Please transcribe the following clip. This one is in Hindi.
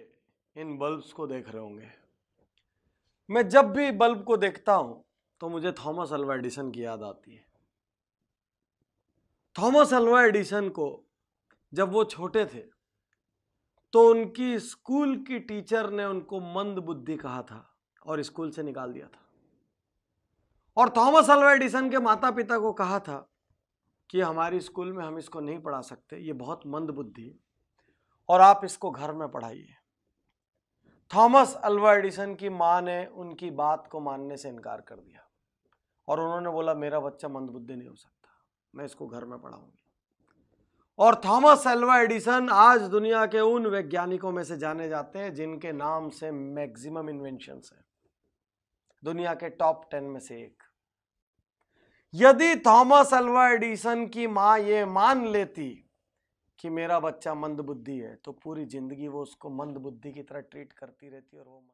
इन बल्ब्स को देख रहे होंगे मैं जब भी बल्ब को देखता हूं तो मुझे थॉमस अल्वा एडिसन की याद आती है थॉमस अल्वा एडिसन को जब वो छोटे थे तो उनकी स्कूल की टीचर ने उनको मंद बुद्धि कहा था और स्कूल से निकाल दिया था और थॉमस अल्वा एडिसन के माता पिता को कहा था कि हमारी स्कूल में हम इसको नहीं पढ़ा सकते ये बहुत मंद बुद्धि है और आप इसको घर में पढ़ाइए थॉमस अल्वा एडिसन की माँ ने उनकी बात को मानने से इनकार कर दिया और उन्होंने बोला मेरा बच्चा मंदबुद्धि नहीं हो सकता मैं इसको घर में पढ़ाऊंगी और थॉमस अल्वा एडिसन आज दुनिया के उन वैज्ञानिकों में से जाने जाते हैं जिनके नाम से मैक्सिमम इन्वेंशन है दुनिया के टॉप टेन में से एक यदि थॉमस अल्वा एडिसन की माँ ये मान लेती कि मेरा बच्चा मंदबुद्धि है तो पूरी ज़िंदगी वो उसको मंदबुद्धि की तरह ट्रीट करती रहती है और वो